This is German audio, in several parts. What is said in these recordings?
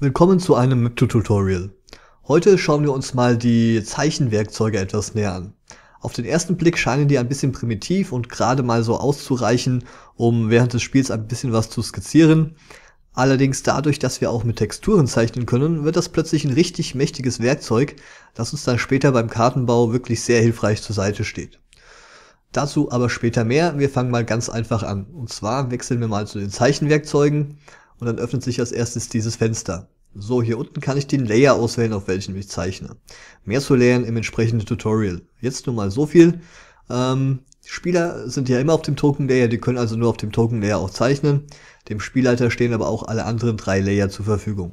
Willkommen zu einem MapTo-Tutorial. Heute schauen wir uns mal die Zeichenwerkzeuge etwas näher an. Auf den ersten Blick scheinen die ein bisschen primitiv und gerade mal so auszureichen, um während des Spiels ein bisschen was zu skizzieren. Allerdings dadurch, dass wir auch mit Texturen zeichnen können, wird das plötzlich ein richtig mächtiges Werkzeug, das uns dann später beim Kartenbau wirklich sehr hilfreich zur Seite steht. Dazu aber später mehr, wir fangen mal ganz einfach an. Und zwar wechseln wir mal zu den Zeichenwerkzeugen und dann öffnet sich als erstes dieses Fenster. So, hier unten kann ich den Layer auswählen, auf welchen ich zeichne. Mehr zu lernen im entsprechenden Tutorial. Jetzt nur mal so viel. Ähm, Spieler sind ja immer auf dem Token Layer, die können also nur auf dem Token Layer auch zeichnen. Dem Spielleiter stehen aber auch alle anderen drei Layer zur Verfügung.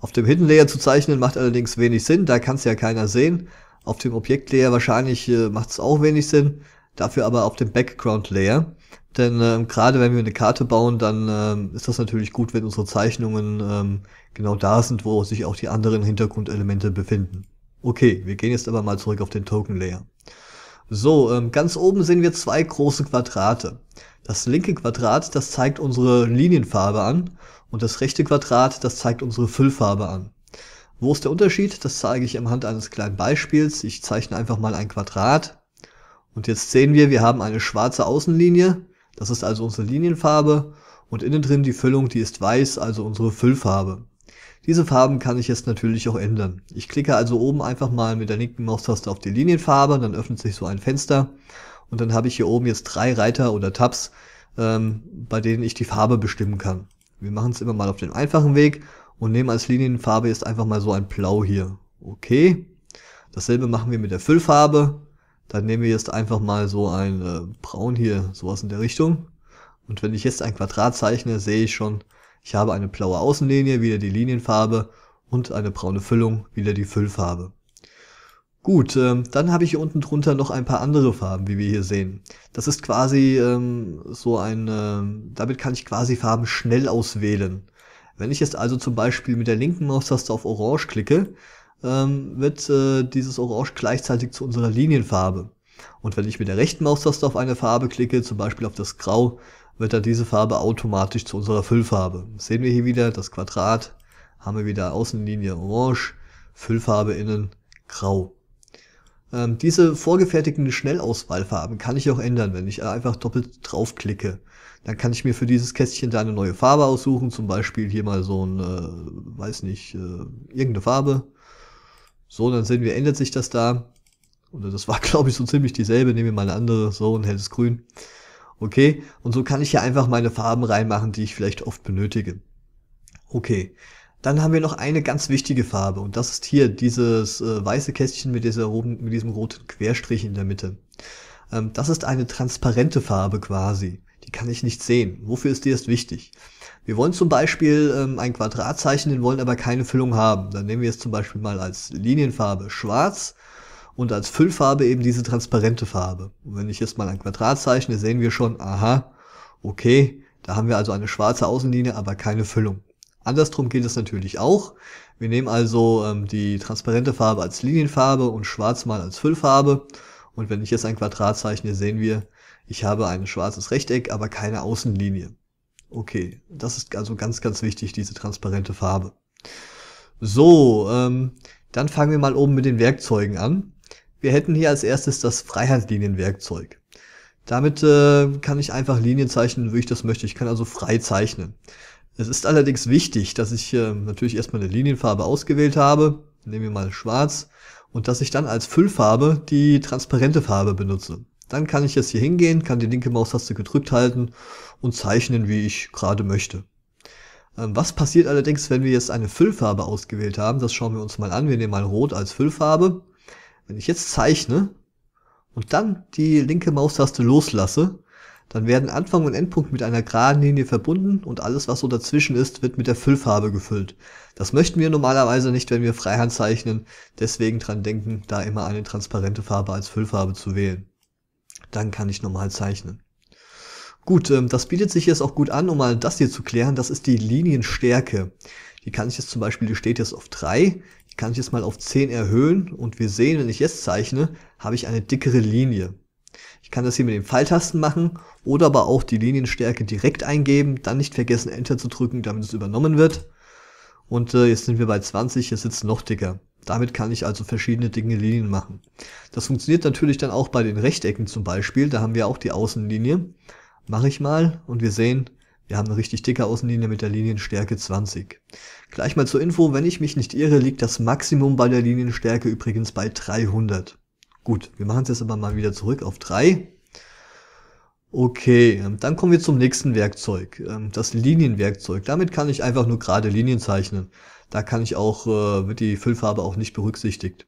Auf dem Hidden Layer zu zeichnen macht allerdings wenig Sinn, da kann es ja keiner sehen. Auf dem Objekt Layer wahrscheinlich äh, macht es auch wenig Sinn, dafür aber auf dem Background Layer. Denn ähm, gerade wenn wir eine Karte bauen, dann ähm, ist das natürlich gut, wenn unsere Zeichnungen ähm, genau da sind, wo sich auch die anderen Hintergrundelemente befinden. Okay, wir gehen jetzt aber mal zurück auf den Token-Layer. So, ähm, ganz oben sehen wir zwei große Quadrate. Das linke Quadrat, das zeigt unsere Linienfarbe an und das rechte Quadrat, das zeigt unsere Füllfarbe an. Wo ist der Unterschied? Das zeige ich anhand eines kleinen Beispiels. Ich zeichne einfach mal ein Quadrat und jetzt sehen wir, wir haben eine schwarze Außenlinie, das ist also unsere Linienfarbe und innen drin die Füllung, die ist weiß, also unsere Füllfarbe. Diese Farben kann ich jetzt natürlich auch ändern. Ich klicke also oben einfach mal mit der linken Maustaste auf die Linienfarbe, dann öffnet sich so ein Fenster und dann habe ich hier oben jetzt drei Reiter oder Tabs, ähm, bei denen ich die Farbe bestimmen kann. Wir machen es immer mal auf den einfachen Weg und nehmen als Linienfarbe jetzt einfach mal so ein Blau hier. Okay. Dasselbe machen wir mit der Füllfarbe. Dann nehmen wir jetzt einfach mal so ein äh, Braun hier, sowas in der Richtung. Und wenn ich jetzt ein Quadrat zeichne, sehe ich schon, ich habe eine blaue Außenlinie, wieder die Linienfarbe und eine braune Füllung, wieder die Füllfarbe. Gut, ähm, dann habe ich hier unten drunter noch ein paar andere Farben, wie wir hier sehen. Das ist quasi ähm, so ein, ähm, damit kann ich quasi Farben schnell auswählen. Wenn ich jetzt also zum Beispiel mit der linken Maustaste auf Orange klicke, ähm, wird äh, dieses Orange gleichzeitig zu unserer Linienfarbe. Und wenn ich mit der rechten Maustaste auf eine Farbe klicke, zum Beispiel auf das Grau, wird dann diese Farbe automatisch zu unserer Füllfarbe. sehen wir hier wieder das Quadrat, haben wir wieder Außenlinie Orange, Füllfarbe innen Grau. Ähm, diese vorgefertigten Schnellauswahlfarben kann ich auch ändern, wenn ich einfach doppelt draufklicke. Dann kann ich mir für dieses Kästchen da eine neue Farbe aussuchen, zum Beispiel hier mal so ein, äh, weiß nicht, äh, irgendeine Farbe. So, dann sehen wir, ändert sich das da. Oder das war, glaube ich, so ziemlich dieselbe. Nehmen wir mal eine andere. So, ein helles Grün. Okay, und so kann ich hier einfach meine Farben reinmachen, die ich vielleicht oft benötige. Okay, dann haben wir noch eine ganz wichtige Farbe und das ist hier dieses äh, weiße Kästchen mit, dieser roten, mit diesem roten Querstrich in der Mitte. Ähm, das ist eine transparente Farbe quasi. Die kann ich nicht sehen. Wofür ist die erst wichtig? Wir wollen zum Beispiel ähm, ein Quadrat zeichnen, wollen aber keine Füllung haben. Dann nehmen wir jetzt zum Beispiel mal als Linienfarbe schwarz und als Füllfarbe eben diese transparente Farbe. Und wenn ich jetzt mal ein Quadrat zeichne, sehen wir schon, aha, okay, da haben wir also eine schwarze Außenlinie, aber keine Füllung. Andersrum geht es natürlich auch. Wir nehmen also ähm, die transparente Farbe als Linienfarbe und schwarz mal als Füllfarbe. Und wenn ich jetzt ein Quadrat zeichne, sehen wir, ich habe ein schwarzes Rechteck, aber keine Außenlinie. Okay, das ist also ganz, ganz wichtig, diese transparente Farbe. So, ähm, dann fangen wir mal oben mit den Werkzeugen an. Wir hätten hier als erstes das Freihandlinienwerkzeug. Damit äh, kann ich einfach Linien zeichnen, wie ich das möchte. Ich kann also frei zeichnen. Es ist allerdings wichtig, dass ich äh, natürlich erstmal eine Linienfarbe ausgewählt habe. Nehmen wir mal schwarz. Und dass ich dann als Füllfarbe die transparente Farbe benutze. Dann kann ich jetzt hier hingehen, kann die linke Maustaste gedrückt halten und zeichnen, wie ich gerade möchte. Ähm, was passiert allerdings, wenn wir jetzt eine Füllfarbe ausgewählt haben? Das schauen wir uns mal an. Wir nehmen mal Rot als Füllfarbe. Wenn ich jetzt zeichne und dann die linke Maustaste loslasse, dann werden Anfang und Endpunkt mit einer geraden Linie verbunden und alles, was so dazwischen ist, wird mit der Füllfarbe gefüllt. Das möchten wir normalerweise nicht, wenn wir Freihand zeichnen, deswegen dran denken, da immer eine transparente Farbe als Füllfarbe zu wählen dann kann ich normal zeichnen. Gut, ähm, das bietet sich jetzt auch gut an, um mal das hier zu klären. Das ist die Linienstärke. Die kann ich jetzt zum Beispiel, die steht jetzt auf 3. Die kann ich jetzt mal auf 10 erhöhen. Und wir sehen, wenn ich jetzt zeichne, habe ich eine dickere Linie. Ich kann das hier mit den Pfeiltasten machen oder aber auch die Linienstärke direkt eingeben. Dann nicht vergessen, Enter zu drücken, damit es übernommen wird. Und äh, jetzt sind wir bei 20, jetzt sitzt noch dicker. Damit kann ich also verschiedene Dinge Linien machen. Das funktioniert natürlich dann auch bei den Rechtecken zum Beispiel. Da haben wir auch die Außenlinie. Mache ich mal und wir sehen, wir haben eine richtig dicke Außenlinie mit der Linienstärke 20. Gleich mal zur Info, wenn ich mich nicht irre, liegt das Maximum bei der Linienstärke übrigens bei 300. Gut, wir machen es jetzt aber mal wieder zurück auf 3. Okay, ähm, dann kommen wir zum nächsten Werkzeug, ähm, das Linienwerkzeug. Damit kann ich einfach nur gerade Linien zeichnen. Da kann ich auch, äh, wird die Füllfarbe auch nicht berücksichtigt.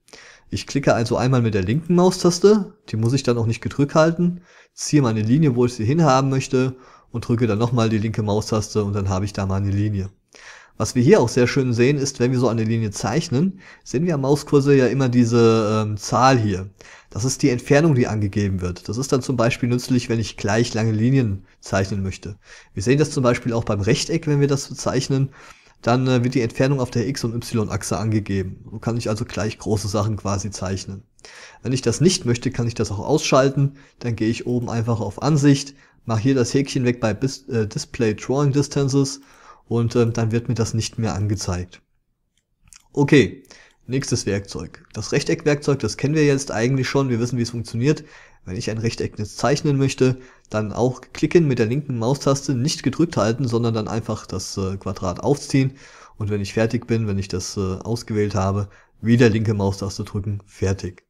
Ich klicke also einmal mit der linken Maustaste, die muss ich dann auch nicht gedrückt halten, ziehe meine Linie, wo ich sie hinhaben möchte und drücke dann nochmal die linke Maustaste und dann habe ich da meine Linie. Was wir hier auch sehr schön sehen ist, wenn wir so eine Linie zeichnen, sehen wir am Mauskursor ja immer diese ähm, Zahl hier. Das ist die Entfernung, die angegeben wird. Das ist dann zum Beispiel nützlich, wenn ich gleich lange Linien zeichnen möchte. Wir sehen das zum Beispiel auch beim Rechteck, wenn wir das zeichnen. Dann äh, wird die Entfernung auf der X- und Y-Achse angegeben. So kann ich also gleich große Sachen quasi zeichnen. Wenn ich das nicht möchte, kann ich das auch ausschalten. Dann gehe ich oben einfach auf Ansicht, mache hier das Häkchen weg bei Bis äh, Display Drawing Distances und ähm, dann wird mir das nicht mehr angezeigt. Okay, nächstes Werkzeug. Das Rechteckwerkzeug, das kennen wir jetzt eigentlich schon, wir wissen, wie es funktioniert. Wenn ich ein Rechteck zeichnen möchte, dann auch klicken mit der linken Maustaste, nicht gedrückt halten, sondern dann einfach das äh, Quadrat aufziehen. Und wenn ich fertig bin, wenn ich das äh, ausgewählt habe, wieder linke Maustaste drücken, fertig.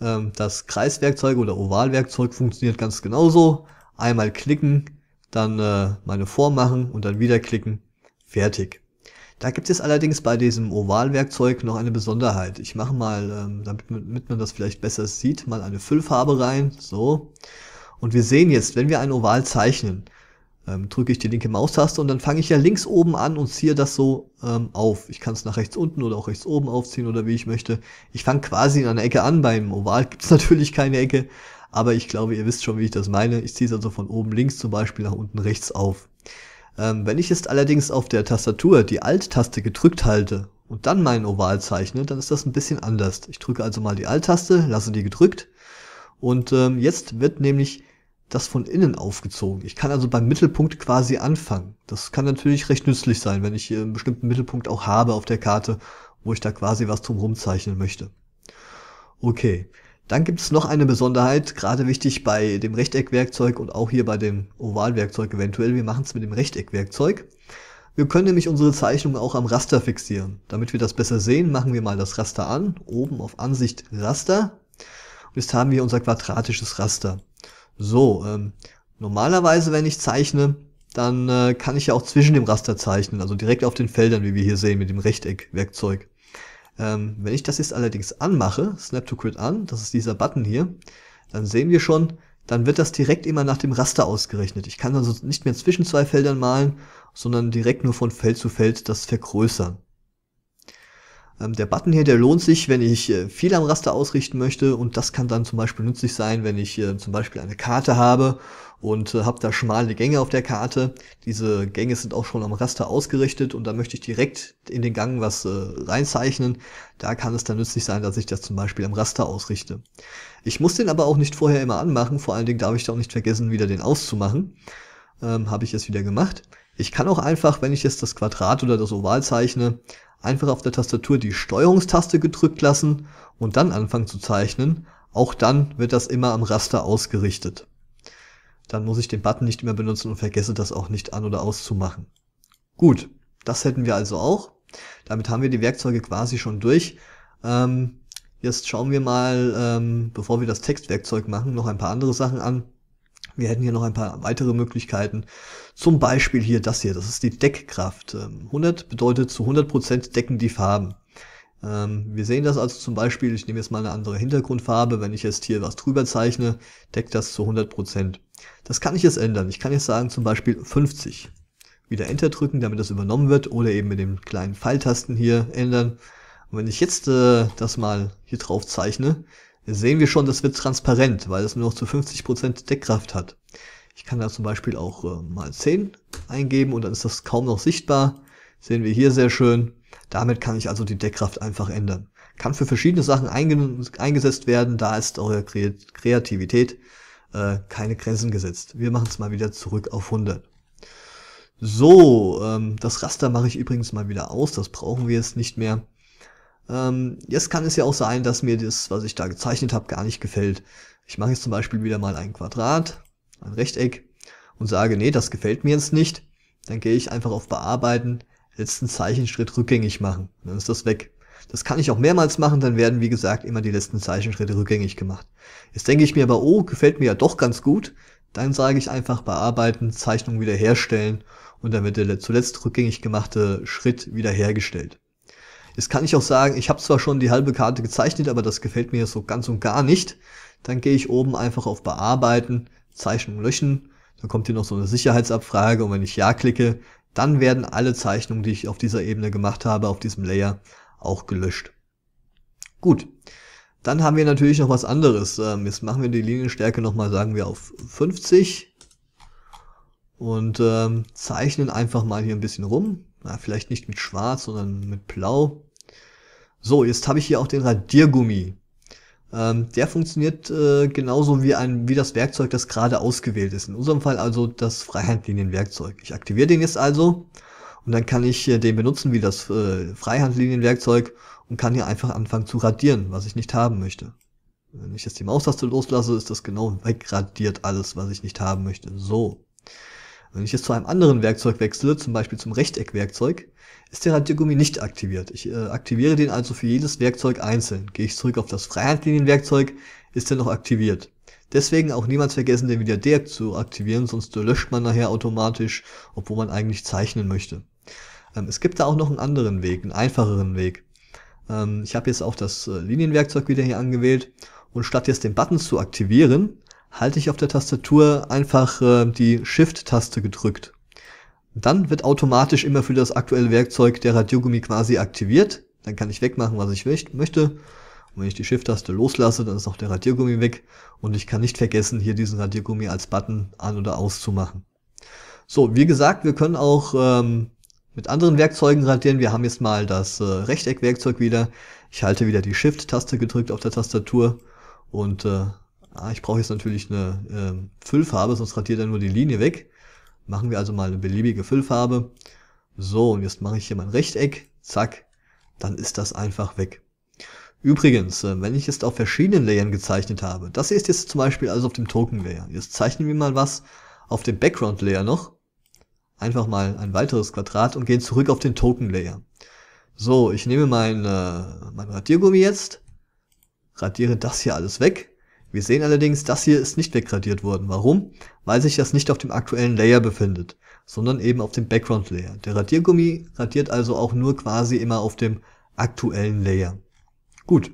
Ähm, das Kreiswerkzeug oder Ovalwerkzeug funktioniert ganz genauso. Einmal klicken, dann äh, meine Form machen und dann wieder klicken, fertig. Da gibt es allerdings bei diesem Ovalwerkzeug noch eine Besonderheit. Ich mache mal, ähm, damit man das vielleicht besser sieht, mal eine Füllfarbe rein, so. Und wir sehen jetzt, wenn wir ein Oval zeichnen, ähm, drücke ich die linke Maustaste und dann fange ich ja links oben an und ziehe das so ähm, auf. Ich kann es nach rechts unten oder auch rechts oben aufziehen oder wie ich möchte. Ich fange quasi in einer Ecke an. Beim Oval gibt es natürlich keine Ecke, aber ich glaube, ihr wisst schon, wie ich das meine. Ich ziehe es also von oben links zum Beispiel nach unten rechts auf. Ähm, wenn ich jetzt allerdings auf der Tastatur die Alt-Taste gedrückt halte und dann meinen Oval zeichne, dann ist das ein bisschen anders. Ich drücke also mal die Alt-Taste, lasse die gedrückt und ähm, jetzt wird nämlich das von innen aufgezogen. Ich kann also beim Mittelpunkt quasi anfangen. Das kann natürlich recht nützlich sein, wenn ich einen bestimmten Mittelpunkt auch habe auf der Karte, wo ich da quasi was drumherum zeichnen möchte. Okay, dann gibt es noch eine Besonderheit, gerade wichtig bei dem Rechteckwerkzeug und auch hier bei dem Ovalwerkzeug eventuell. Wir machen es mit dem Rechteckwerkzeug. Wir können nämlich unsere Zeichnung auch am Raster fixieren. Damit wir das besser sehen, machen wir mal das Raster an. Oben auf Ansicht Raster. Und jetzt haben wir unser quadratisches Raster. So, ähm, normalerweise, wenn ich zeichne, dann äh, kann ich ja auch zwischen dem Raster zeichnen, also direkt auf den Feldern, wie wir hier sehen mit dem Rechteckwerkzeug. Ähm, wenn ich das jetzt allerdings anmache, Snap to Grid an, das ist dieser Button hier, dann sehen wir schon, dann wird das direkt immer nach dem Raster ausgerechnet. Ich kann also nicht mehr zwischen zwei Feldern malen, sondern direkt nur von Feld zu Feld das vergrößern. Ähm, der Button hier, der lohnt sich, wenn ich äh, viel am Raster ausrichten möchte und das kann dann zum Beispiel nützlich sein, wenn ich äh, zum Beispiel eine Karte habe und äh, habe da schmale Gänge auf der Karte. Diese Gänge sind auch schon am Raster ausgerichtet und da möchte ich direkt in den Gang was reinzeichnen. Da kann es dann nützlich sein, dass ich das zum Beispiel am Raster ausrichte. Ich muss den aber auch nicht vorher immer anmachen, vor allen Dingen darf ich da auch nicht vergessen, wieder den auszumachen. Ähm, habe ich es wieder gemacht. Ich kann auch einfach, wenn ich jetzt das Quadrat oder das Oval zeichne, einfach auf der Tastatur die Steuerungstaste gedrückt lassen und dann anfangen zu zeichnen. Auch dann wird das immer am Raster ausgerichtet. Dann muss ich den Button nicht mehr benutzen und vergesse das auch nicht an- oder auszumachen. Gut, das hätten wir also auch. Damit haben wir die Werkzeuge quasi schon durch. Ähm, jetzt schauen wir mal, ähm, bevor wir das Textwerkzeug machen, noch ein paar andere Sachen an. Wir hätten hier noch ein paar weitere Möglichkeiten. Zum Beispiel hier das hier, das ist die Deckkraft. 100 ähm, bedeutet zu 100% decken die Farben. Ähm, wir sehen das also zum Beispiel, ich nehme jetzt mal eine andere Hintergrundfarbe, wenn ich jetzt hier was drüber zeichne, deckt das zu 100%. Das kann ich jetzt ändern. Ich kann jetzt sagen zum Beispiel 50. Wieder Enter drücken, damit das übernommen wird oder eben mit dem kleinen Pfeiltasten hier ändern. Und wenn ich jetzt äh, das mal hier drauf zeichne, sehen wir schon, das wird transparent, weil es nur noch zu 50% Deckkraft hat. Ich kann da zum Beispiel auch äh, mal 10 eingeben und dann ist das kaum noch sichtbar. Sehen wir hier sehr schön. Damit kann ich also die Deckkraft einfach ändern. Kann für verschiedene Sachen eingesetzt werden, da ist eure Kreativität äh, keine Grenzen gesetzt. Wir machen es mal wieder zurück auf 100. So, ähm, das Raster mache ich übrigens mal wieder aus, das brauchen wir jetzt nicht mehr. Ähm, jetzt kann es ja auch sein, dass mir das, was ich da gezeichnet habe, gar nicht gefällt. Ich mache jetzt zum Beispiel wieder mal ein Quadrat, ein Rechteck und sage, nee, das gefällt mir jetzt nicht. Dann gehe ich einfach auf Bearbeiten, letzten Zeichenschritt rückgängig machen. Dann ist das weg. Das kann ich auch mehrmals machen, dann werden, wie gesagt, immer die letzten Zeichenschritte rückgängig gemacht. Jetzt denke ich mir aber, oh, gefällt mir ja doch ganz gut. Dann sage ich einfach bearbeiten, Zeichnung wiederherstellen und dann wird der zuletzt rückgängig gemachte Schritt wiederhergestellt. Jetzt kann ich auch sagen, ich habe zwar schon die halbe Karte gezeichnet, aber das gefällt mir so ganz und gar nicht. Dann gehe ich oben einfach auf Bearbeiten, Zeichnung löschen. Dann kommt hier noch so eine Sicherheitsabfrage und wenn ich Ja klicke, dann werden alle Zeichnungen, die ich auf dieser Ebene gemacht habe, auf diesem Layer, auch gelöscht. Gut, dann haben wir natürlich noch was anderes. Ähm, jetzt machen wir die Linienstärke nochmal, sagen wir, auf 50 und ähm, zeichnen einfach mal hier ein bisschen rum. Na, vielleicht nicht mit schwarz, sondern mit blau. So, jetzt habe ich hier auch den Radiergummi. Ähm, der funktioniert äh, genauso wie, ein, wie das Werkzeug, das gerade ausgewählt ist. In unserem Fall also das Freihandlinienwerkzeug. Ich aktiviere den jetzt also und dann kann ich äh, den benutzen wie das äh, Freihandlinienwerkzeug und kann hier einfach anfangen zu radieren, was ich nicht haben möchte. Wenn ich jetzt die Maustaste loslasse, ist das genau wegradiert alles, was ich nicht haben möchte. So. Wenn ich jetzt zu einem anderen Werkzeug wechsle, zum Beispiel zum Rechteckwerkzeug, ist der Radiergummi nicht aktiviert. Ich äh, aktiviere den also für jedes Werkzeug einzeln. Gehe ich zurück auf das Freihandlinienwerkzeug, ist er noch aktiviert. Deswegen auch niemals vergessen, den wieder deak zu aktivieren, sonst löscht man nachher automatisch, obwohl man eigentlich zeichnen möchte. Ähm, es gibt da auch noch einen anderen Weg, einen einfacheren Weg. Ähm, ich habe jetzt auch das äh, Linienwerkzeug wieder hier angewählt und statt jetzt den Button zu aktivieren, halte ich auf der Tastatur einfach äh, die Shift-Taste gedrückt. Dann wird automatisch immer für das aktuelle Werkzeug der Radiergummi quasi aktiviert. Dann kann ich wegmachen, was ich möchte. Und wenn ich die Shift-Taste loslasse, dann ist auch der Radiergummi weg. Und ich kann nicht vergessen, hier diesen Radiergummi als Button an- oder auszumachen. So, wie gesagt, wir können auch ähm, mit anderen Werkzeugen radieren. Wir haben jetzt mal das äh, Rechteckwerkzeug wieder. Ich halte wieder die Shift-Taste gedrückt auf der Tastatur und äh, ah, ich brauche jetzt natürlich eine äh, Füllfarbe, sonst radiert er nur die Linie weg. Machen wir also mal eine beliebige Füllfarbe. So, und jetzt mache ich hier mein Rechteck, zack, dann ist das einfach weg. Übrigens, äh, wenn ich jetzt auf verschiedenen Layern gezeichnet habe, das hier ist jetzt zum Beispiel also auf dem Token-Layer. Jetzt zeichnen wir mal was auf dem Background-Layer noch. Einfach mal ein weiteres Quadrat und gehen zurück auf den Token-Layer. So, ich nehme mein, äh, mein Radiergummi jetzt, radiere das hier alles weg wir sehen allerdings, das hier ist nicht wegradiert worden. Warum? Weil sich das nicht auf dem aktuellen Layer befindet, sondern eben auf dem Background Layer. Der Radiergummi radiert also auch nur quasi immer auf dem aktuellen Layer. Gut.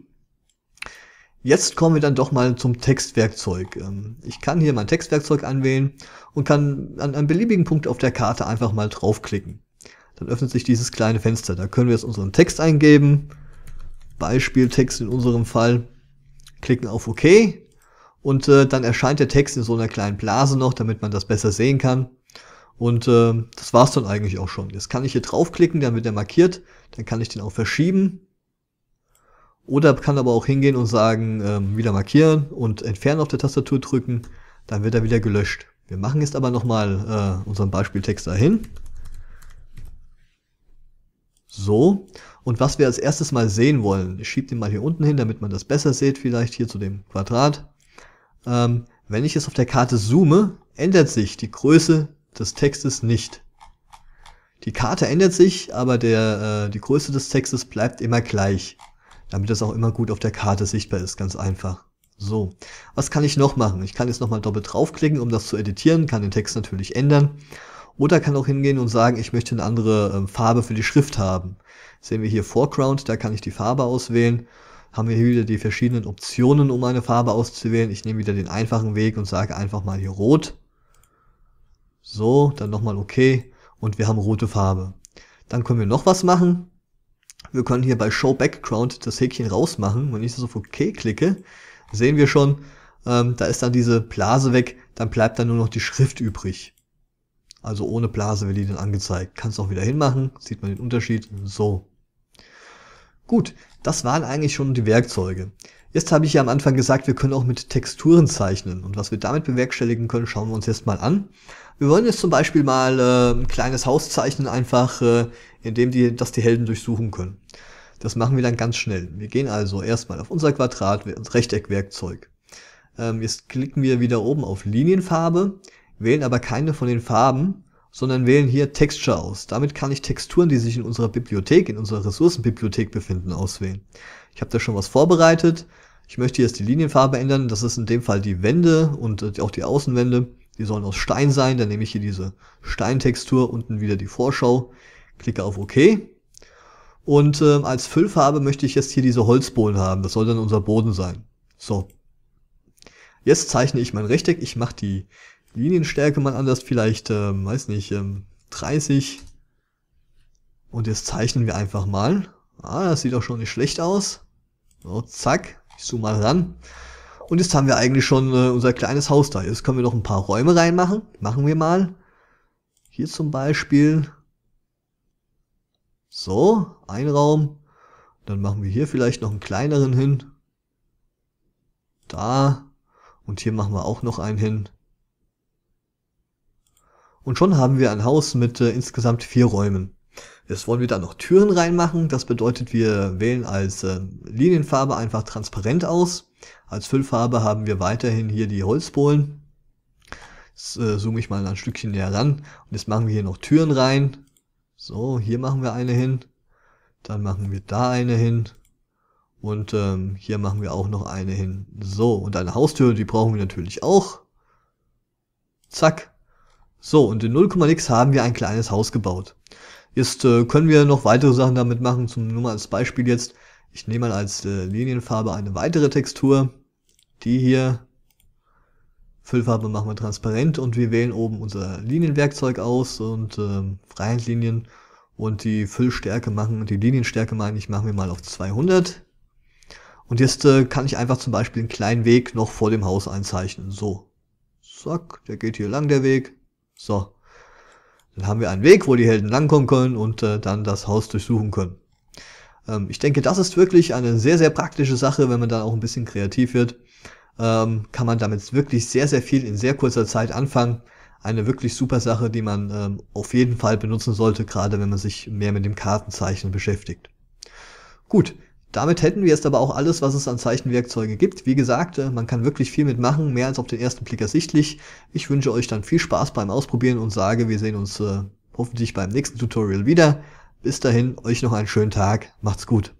Jetzt kommen wir dann doch mal zum Textwerkzeug. Ähm, ich kann hier mein Textwerkzeug anwählen und kann an einem beliebigen Punkt auf der Karte einfach mal draufklicken. Dann öffnet sich dieses kleine Fenster. Da können wir jetzt unseren Text eingeben. Beispieltext in unserem Fall. Klicken auf OK und äh, dann erscheint der Text in so einer kleinen Blase noch, damit man das besser sehen kann. Und äh, das war's dann eigentlich auch schon. Jetzt kann ich hier draufklicken, dann wird er markiert. Dann kann ich den auch verschieben. Oder kann aber auch hingehen und sagen, ähm, wieder markieren und entfernen auf der Tastatur drücken. Dann wird er wieder gelöscht. Wir machen jetzt aber nochmal äh, unseren Beispieltext dahin. So. Und was wir als erstes mal sehen wollen, ich schiebe den mal hier unten hin, damit man das besser sieht, vielleicht hier zu dem Quadrat. Ähm, wenn ich jetzt auf der Karte zoome, ändert sich die Größe des Textes nicht. Die Karte ändert sich, aber der, äh, die Größe des Textes bleibt immer gleich, damit das auch immer gut auf der Karte sichtbar ist, ganz einfach. So, was kann ich noch machen? Ich kann jetzt nochmal doppelt draufklicken, um das zu editieren, kann den Text natürlich ändern. Oder kann auch hingehen und sagen, ich möchte eine andere äh, Farbe für die Schrift haben. sehen wir hier Foreground, da kann ich die Farbe auswählen haben wir hier wieder die verschiedenen Optionen, um eine Farbe auszuwählen. Ich nehme wieder den einfachen Weg und sage einfach mal hier rot. So, dann nochmal OK und wir haben rote Farbe. Dann können wir noch was machen. Wir können hier bei Show Background das Häkchen rausmachen. Wenn ich das auf OK klicke, sehen wir schon, ähm, da ist dann diese Blase weg, dann bleibt dann nur noch die Schrift übrig. Also ohne Blase wird die dann angezeigt. Kannst auch wieder hinmachen, sieht man den Unterschied. So. Gut, das waren eigentlich schon die Werkzeuge. Jetzt habe ich ja am Anfang gesagt, wir können auch mit Texturen zeichnen und was wir damit bewerkstelligen können, schauen wir uns jetzt mal an. Wir wollen jetzt zum Beispiel mal äh, ein kleines Haus zeichnen, einfach äh, indem die, das die Helden durchsuchen können. Das machen wir dann ganz schnell. Wir gehen also erstmal auf unser Quadrat, ins Rechteckwerkzeug. Ähm, jetzt klicken wir wieder oben auf Linienfarbe, wählen aber keine von den Farben, sondern wählen hier Texture aus. Damit kann ich Texturen, die sich in unserer Bibliothek, in unserer Ressourcenbibliothek befinden, auswählen. Ich habe da schon was vorbereitet. Ich möchte jetzt die Linienfarbe ändern. Das ist in dem Fall die Wände und äh, auch die Außenwände. Die sollen aus Stein sein. Dann nehme ich hier diese Steintextur, unten wieder die Vorschau. Klicke auf OK. Und äh, als Füllfarbe möchte ich jetzt hier diese Holzbohlen haben. Das soll dann unser Boden sein. So. Jetzt zeichne ich mein Rechteck. Ich mache die Linienstärke mal anders, vielleicht, ähm, weiß nicht, ähm, 30. Und jetzt zeichnen wir einfach mal. Ah, das sieht auch schon nicht schlecht aus. So, zack, ich zoome mal ran. Und jetzt haben wir eigentlich schon äh, unser kleines Haus da. Jetzt können wir noch ein paar Räume reinmachen. Machen wir mal. Hier zum Beispiel. So, ein Raum. Dann machen wir hier vielleicht noch einen kleineren hin. Da. Und hier machen wir auch noch einen hin. Und schon haben wir ein Haus mit äh, insgesamt vier Räumen. Jetzt wollen wir da noch Türen reinmachen. Das bedeutet, wir wählen als äh, Linienfarbe einfach transparent aus. Als Füllfarbe haben wir weiterhin hier die Holzbohlen. Jetzt äh, zoome ich mal ein Stückchen näher ran. Und jetzt machen wir hier noch Türen rein. So, hier machen wir eine hin. Dann machen wir da eine hin. Und ähm, hier machen wir auch noch eine hin. So, und eine Haustür, die brauchen wir natürlich auch. Zack. So, und in 0,x haben wir ein kleines Haus gebaut. Jetzt äh, können wir noch weitere Sachen damit machen, zum, nur mal als Beispiel jetzt. Ich nehme mal als äh, Linienfarbe eine weitere Textur, die hier. Füllfarbe machen wir transparent und wir wählen oben unser Linienwerkzeug aus und ähm, Freihandlinien und die Füllstärke machen, die Linienstärke meine ich, machen wir mal auf 200. Und jetzt äh, kann ich einfach zum Beispiel einen kleinen Weg noch vor dem Haus einzeichnen. So, zack, der geht hier lang der Weg. So. Dann haben wir einen Weg, wo die Helden langkommen können und äh, dann das Haus durchsuchen können. Ähm, ich denke, das ist wirklich eine sehr, sehr praktische Sache, wenn man dann auch ein bisschen kreativ wird. Ähm, kann man damit wirklich sehr, sehr viel in sehr kurzer Zeit anfangen. Eine wirklich super Sache, die man ähm, auf jeden Fall benutzen sollte, gerade wenn man sich mehr mit dem Kartenzeichnen beschäftigt. Gut, damit hätten wir jetzt aber auch alles, was es an Zeichenwerkzeuge gibt. Wie gesagt, äh, man kann wirklich viel mitmachen, mehr als auf den ersten Blick ersichtlich. Ich wünsche euch dann viel Spaß beim Ausprobieren und sage, wir sehen uns äh, hoffentlich beim nächsten Tutorial wieder. Bis dahin, euch noch einen schönen Tag. Macht's gut.